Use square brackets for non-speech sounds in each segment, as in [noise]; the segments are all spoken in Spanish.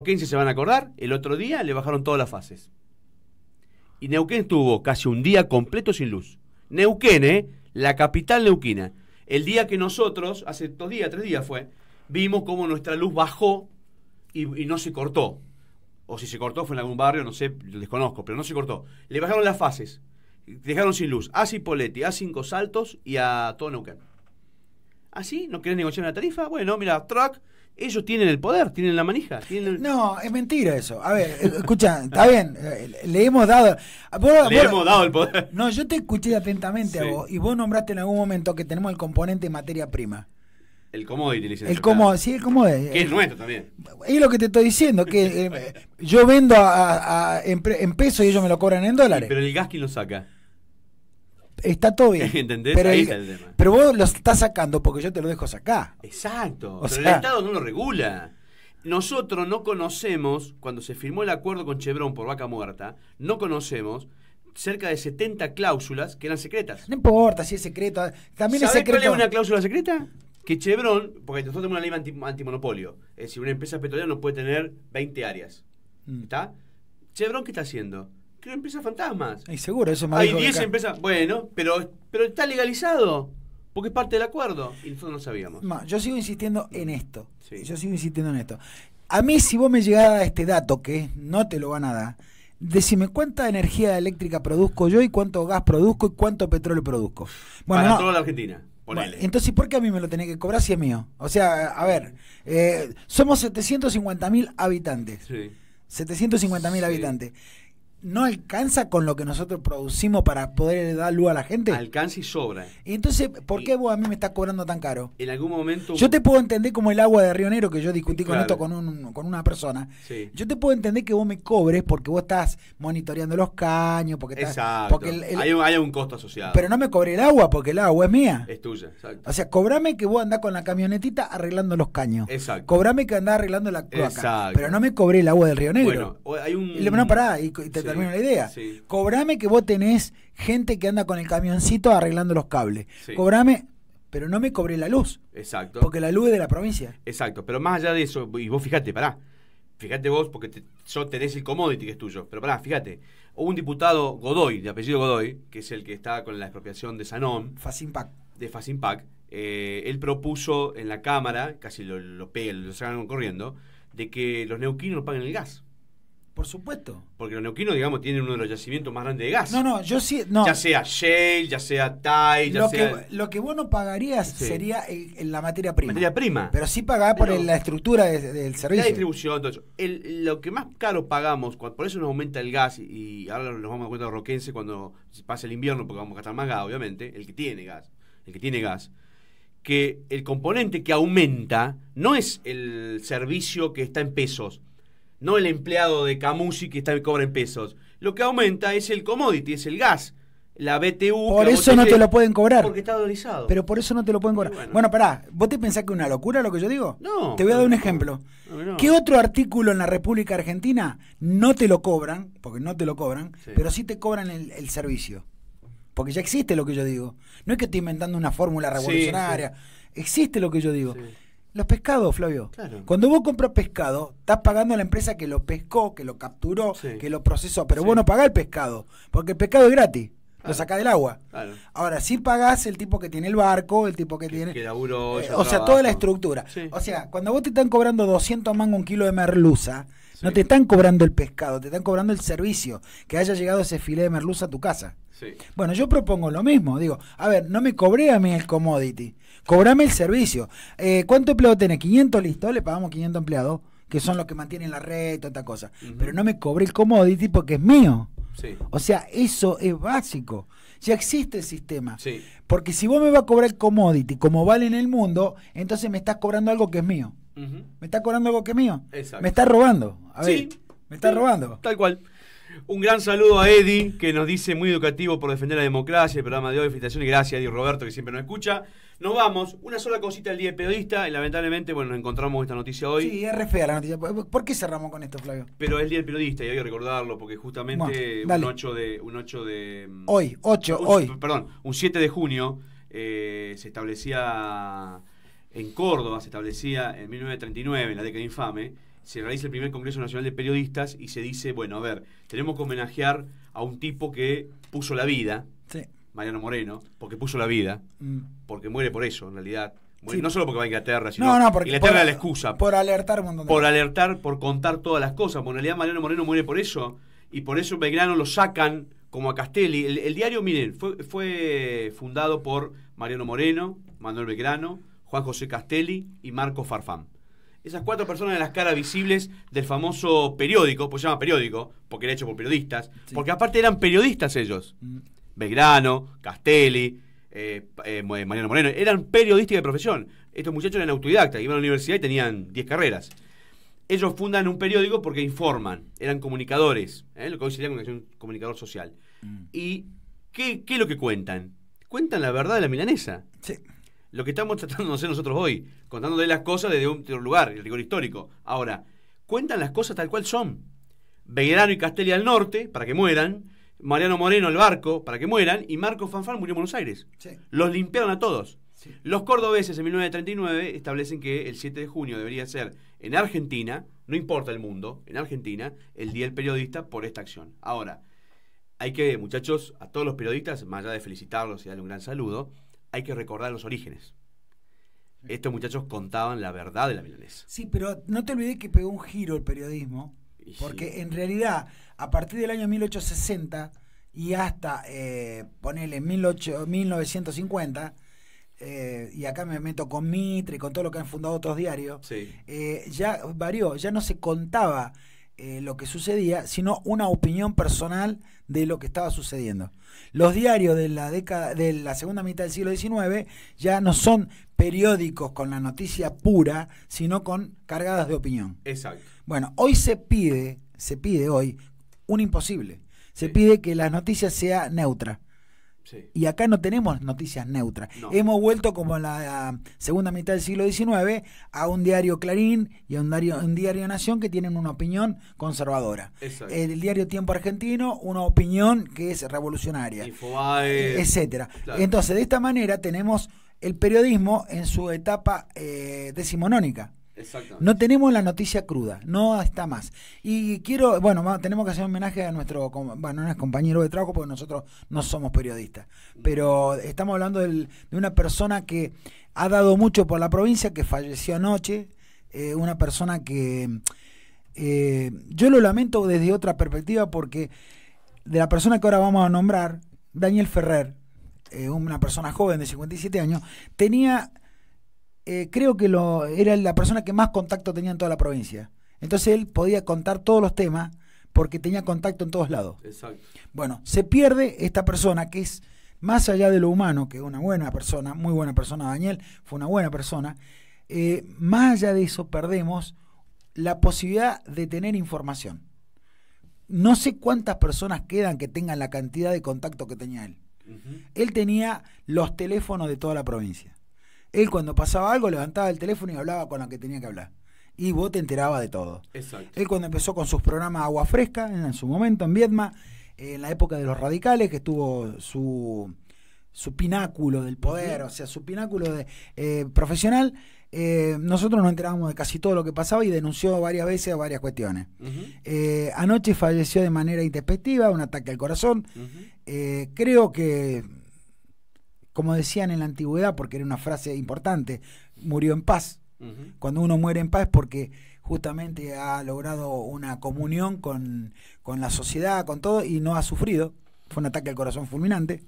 Neuquén, si se van a acordar, el otro día le bajaron todas las fases. Y Neuquén estuvo casi un día completo sin luz. Neuquén, ¿eh? La capital neuquina. El día que nosotros, hace dos días, tres días fue, vimos cómo nuestra luz bajó y, no se cortó. O si se cortó fue en algún barrio, no sé, lo desconozco, pero no se cortó. Le bajaron las fases. Dejaron sin luz a Cipoletti, a Cinco Saltos y a todo Neuquén. ¿Así? ¿Ah, ¿No querés negociar una tarifa? Bueno, mira, truck ellos tienen el poder, tienen la manija. Tienen No, es mentira eso. A ver, eh, escucha, está bien, eh, le hemos dado. le hemos dado el poder. No, yo te escuché atentamente a vos y vos nombraste en algún momento que tenemos el componente materia prima. El commodity, El commodity, sí, el commodity. Que es nuestro también. Es lo que te estoy diciendo, que eh, [laughs] yo vendo en, peso pesos y ellos me lo cobran en dólares. pero el gas, ¿quién lo saca está todo bien. [laughs] Pero, Ahí pero vos lo estás sacando porque yo te lo dejo sacar. Exacto. pero el Estado no lo regula. Nosotros no conocemos, cuando se firmó el acuerdo con Chevron por vaca muerta, no conocemos cerca de 70 cláusulas que eran secretas. No importa si es secreto, También es secreto. cuál es una cláusula secreta? Que Chevron, porque nosotros tenemos una ley antimonopolio, es decir, una empresa petrolera no puede tener 20 áreas. Mm. ¿Está? Chevron, ¿qué está haciendo? que empresas fantasmas. Hay seguro, eso me Hay 10 empresas. Bueno, pero, pero está legalizado. Porque es parte del acuerdo. Y nosotros no sabíamos. No, yo sigo insistiendo en esto. Yo sigo insistiendo en esto. A mí, si vos me llegara a este dato, que no te lo van a dar, decime cuánta energía eléctrica produzco yo y cuánto gas produzco y cuánto petróleo produzco. Bueno, Para no. toda la Argentina. entonces, ¿por qué a mí me lo tenés que cobrar si es mío? O sea, a ver, eh, somos 750.000 mil habitantes. Sí. 750 mil habitantes no alcanza con lo que nosotros producimos para poder dar luz a la gente. Alcanza y sobra. entonces, ¿por qué vos a mí me estás cobrando tan caro? En algún momento. Yo te puedo entender como el agua de Río Negro, que yo discutí con esto con, con una persona. Yo te puedo entender que vos me cobres porque vos estás monitoreando los caños, porque estás, Exacto. hay, un, costo asociado. Pero no me cobre el agua porque el agua es mía. Es tuya, exacto. O sea, cobrame que vos andás con la camionetita arreglando los caños. Exacto. Cobrame que andás arreglando la cloaca. Exacto. Pero no me cobré el agua del Río Negro. Bueno, hay Y termino la idea. Cobrame que vos tenés gente que anda con el camioncito arreglando los cables. Cobrame, pero no me cobré la luz. Exacto. Porque la luz es de la provincia. Exacto, pero más allá de eso, y vos fíjate pará, fíjate vos, porque yo tenés el commodity que es tuyo, pero pará, fíjate, Hubo un diputado Godoy, de apellido Godoy, que es el que está con la expropiación de Sanón. Facimpac. De Facimpac, eh, él propuso en la Cámara, casi lo, lo lo sacan corriendo, de que los neuquinos paguen el gas. Por supuesto. Porque los neuquinos, digamos, tiene uno de los yacimientos más grandes de gas. No, no, yo sí. No. Ya sea shale ya sea Thai, ya lo Que, lo que vos no pagarías sería la materia prima. Materia prima. Pero sí pagás por la estructura del servicio. La distribución, todo lo que más caro pagamos, por eso nos aumenta el gas, y ahora nos vamos a dar cuenta roquense cuando pasa el invierno, porque vamos a gastar más gas, obviamente, el que tiene gas. El que tiene gas que el componente que aumenta no es el servicio que está en pesos, no el empleado de Camusi que está, cobra en pesos. Lo que aumenta es el commodity, es el gas. La BTU. Por eso no te, lo pueden cobrar. Porque está dolarizado. Pero por eso no te lo pueden cobrar. Bueno. pará, ¿vos te pensás que es una locura lo que yo digo? No. Te voy a dar un ejemplo. ¿Qué otro artículo en la República Argentina no te lo cobran? Porque no te lo cobran, pero sí te cobran el, servicio. Porque ya existe lo que yo digo. No es que estoy inventando una fórmula revolucionaria. Existe lo que yo digo. Los pescados, Flavio. Cuando vos compras pescado, estás pagando a la empresa que lo pescó, que lo capturó, que lo procesó. Pero bueno, vos no pagás el pescado, porque el pescado es gratis. Lo saca del agua. Ahora, si pagás el tipo que tiene el barco, el tipo que, tiene. Que eh, o sea, toda la estructura. O sea, cuando vos te están cobrando 200 mangos un kilo de merluza, no te están cobrando el pescado, te están cobrando el servicio, que haya llegado ese filete de merluza a tu casa. Sí. Bueno, yo propongo lo mismo. Digo, a ver, no me cobré a mí el commodity, cobrame el servicio. Eh, ¿Cuánto empleado tiene? 500 listos. le pagamos 500 empleados, que son los que mantienen la red, toda esta cosa. Pero no me cobré el commodity porque es mío. O sea, eso es básico. Ya existe el sistema. Porque si vos me vas a cobrar commodity como vale en el mundo, entonces me estás cobrando algo que es mío. Me estás cobrando algo que es mío. Me estás robando. sí. Me estás robando. Tal cual. Un gran saludo a Eddie, que nos dice muy educativo por defender la democracia, el programa de hoy. Felicitaciones, gracias a Eddie Roberto, que siempre nos escucha. Nos vamos. Una sola cosita el día del periodista. Y lamentablemente, bueno, nos encontramos esta noticia hoy. Sí, es fea la noticia. ¿Por qué cerramos con esto, Flavio? Pero es el día del periodista y hay que recordarlo, porque justamente un 8 de. Un 8 de mm, hoy, 8, hoy. Perdón, un 7 de junio eh, se establecía en Córdoba, se establecía en 1939, en la década infame se realiza el primer Congreso Nacional de Periodistas y se dice, bueno, a ver, tenemos que homenajear a un tipo que puso la vida, Mariano Moreno, porque puso la vida, mm. porque muere por eso, en realidad. No solo porque va a Inglaterra, sino no, porque, Inglaterra la excusa. Por alertar Por alertar, por contar todas las cosas. Porque en realidad Mariano Moreno muere por eso, y por eso Belgrano lo sacan como a Castelli. El, diario, miren, fue, fue fundado por Mariano Moreno, Manuel Belgrano, Juan José Castelli y Marco Farfán esas cuatro personas en las caras visibles del famoso periódico, pues se llama periódico, porque era hecho por periodistas, porque aparte eran periodistas ellos. Mm. Belgrano, Castelli, eh, eh, Mariano Moreno, eran periodistas de profesión. Estos muchachos eran autodidactas, iban a la universidad y tenían 10 carreras. Ellos fundan un periódico porque informan, eran comunicadores, ¿eh? lo que hoy sería un comunicador social. Mm. ¿Y qué, qué es lo que cuentan? Cuentan la verdad de la milanesa. Sí lo que estamos [laughs] tratando de hacer nosotros hoy, contándole las cosas desde un lugar, el rigor histórico. Ahora, cuentan las cosas tal cual son. Belgrano y Castelli al norte, para que mueran. Mariano Moreno al barco, para que mueran. Y Marco Fanfar murió en Buenos Aires. Los limpiaron a todos. Los cordobeses en 1939 establecen que el 7 de junio debería ser en Argentina, no importa el mundo, en Argentina, el Día del Periodista por esta acción. Ahora, hay que, muchachos, a todos los periodistas, más allá de felicitarlos y darle un gran saludo, hay que recordar los orígenes. Estos muchachos contaban la verdad de la milanesa. Sí, pero no te olvides que pegó un giro el periodismo, porque en realidad, a partir del año 1860 y hasta, eh, ponele, 1950, eh, y acá me meto con Mitre y con todo lo que han fundado otros diarios, eh, ya varió, ya no se contaba eh, lo que sucedía, sino una opinión personal de lo que estaba sucediendo. Los diarios de la década, de la segunda mitad del siglo XIX ya no son periódicos con la noticia pura, sino con cargadas de opinión. Exacto. Bueno, hoy se pide, se pide hoy un imposible. Se pide que la noticia sea neutra. Y acá no tenemos noticias neutras. Hemos vuelto como en la segunda mitad del siglo XIX a un diario Clarín y a un diario, un diario Nación que tienen una opinión conservadora. El diario Tiempo Argentino, una opinión que es revolucionaria. Eh, etcétera. Entonces, de esta manera tenemos el periodismo en su etapa eh, decimonónica. No tenemos la noticia cruda, no está más. Y quiero, bueno, tenemos que hacer un homenaje a nuestro, compañero de trabajo porque nosotros no somos periodistas, pero estamos hablando de una persona que ha dado mucho por la provincia, que falleció anoche, eh, una persona que eh, yo lo lamento desde otra perspectiva porque de la persona que ahora vamos a nombrar, Daniel Ferrer, eh, una persona joven de 57 años, tenía eh, creo que lo, era la persona que más contacto tenía en toda la provincia. Entonces él podía contar todos los temas porque tenía contacto en todos lados. Exacto. Bueno, se pierde esta persona que es más allá de lo humano, que es una buena persona, muy buena persona, Daniel fue una buena persona, eh, más allá de eso perdemos la posibilidad de tener información. No sé cuántas personas quedan que tengan la cantidad de contacto que tenía él. Él tenía los teléfonos de toda la provincia. Él cuando pasaba algo levantaba el teléfono y hablaba con la que tenía que hablar. Y vos te enterabas de todo. Exacto. Él cuando empezó con sus programas Agua Fresca, en su momento en Viedma, en la época de los radicales, que estuvo su, su pináculo del poder, o sea, su pináculo de, eh, profesional, eh, nosotros nos enterábamos de casi todo lo que pasaba y denunció varias veces varias cuestiones. Eh, anoche falleció de manera intespectiva, un ataque al corazón. creo que como decían en la antigüedad, porque era una frase importante, murió en paz. Cuando uno muere en paz es porque justamente ha logrado una comunión con, la sociedad, con todo, y no ha sufrido. Fue un ataque al corazón fulminante.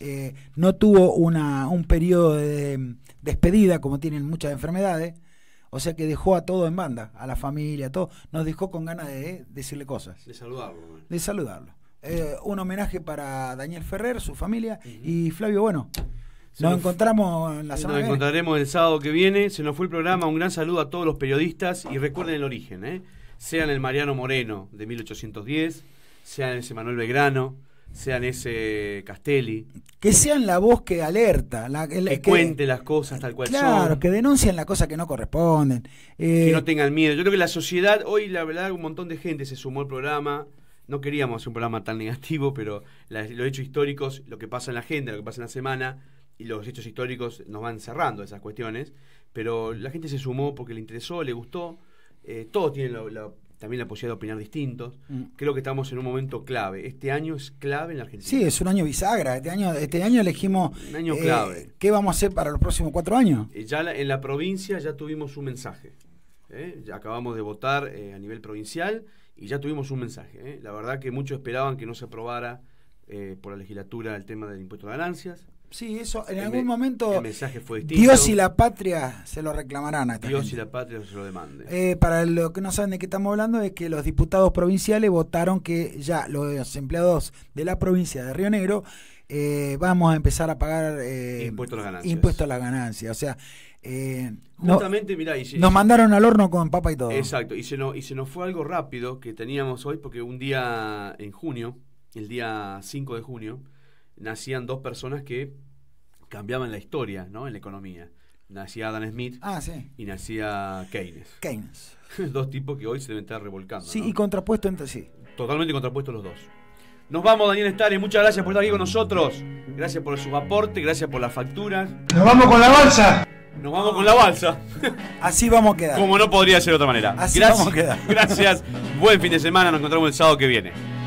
Eh, no tuvo un periodo de despedida, como tienen muchas enfermedades. O sea que dejó a todo en banda, a la familia, a todo. Nos dejó con ganas de, decirle cosas. De saludarlo. De saludarlo. Eh, un homenaje para Daniel Ferrer, su familia. Y Flavio, bueno, nos, encontramos en la semana. Nos encontraremos el sábado que viene. Se nos fue el programa. Un gran saludo a todos los periodistas y recuerden el origen, ¿eh? sean el Mariano Moreno de 1810, sean ese Manuel Belgrano, sean ese Castelli. Que sean la voz que alerta, que, cuente las cosas tal cual son. Claro, que denuncien las cosas que no corresponden. que eh, no tengan miedo. Yo creo que la sociedad, hoy la verdad, un montón de gente se sumó al programa no queríamos hacer un programa tan negativo, pero los hechos históricos, lo que pasa en la agenda, lo que pasa en la semana y los hechos históricos nos van cerrando esas cuestiones. Pero la gente se sumó porque le interesó, le gustó. Eh, todos tienen también la posibilidad de opinar distintos. Mm. Creo que estamos en un momento clave. Este año es clave en la Argentina. Sí, es un año bisagra. Este año, este año elegimos. Un año clave. Eh, ¿Qué vamos a hacer para los próximos cuatro años? Eh, ya en la provincia ya tuvimos un mensaje. Ya acabamos de votar a nivel provincial y ya tuvimos un mensaje. ¿eh? La verdad que muchos esperaban que no se aprobara eh, por la legislatura el tema del impuesto a ganancias. Sí, eso en algún momento el mensaje fue distinto. Dios y la patria se lo reclamarán a Dios y la patria se lo demande. Eh, para los que no saben de qué estamos hablando es que los diputados provinciales votaron que ya los empleados de la provincia de Río Negro eh, vamos a empezar a pagar eh, impuesto, a las ganancias. O sea, eh, nos mandaron al horno con papa y todo. Exacto, y se, no, y se nos fue algo rápido que teníamos hoy, porque un día en junio, el día 5 de junio, nacían dos personas que cambiaban la historia ¿no? en la economía. Nacía Adam Smith ah, y nacía Keynes. Keynes. [laughs] dos tipos que hoy se deben estar revolcando. Sí, y contrapuesto entre sí. Totalmente contrapuestos los dos. Nos vamos, Daniel Stales, Muchas gracias por estar aquí con nosotros. Gracias por sus aportes, gracias por las facturas. ¡Nos vamos con la balsa! Nos vamos con la balsa. Así vamos a quedar. Como no podría ser de otra manera. Así vamos a quedar. Gracias. Buen fin de semana. Nos encontramos el sábado que viene.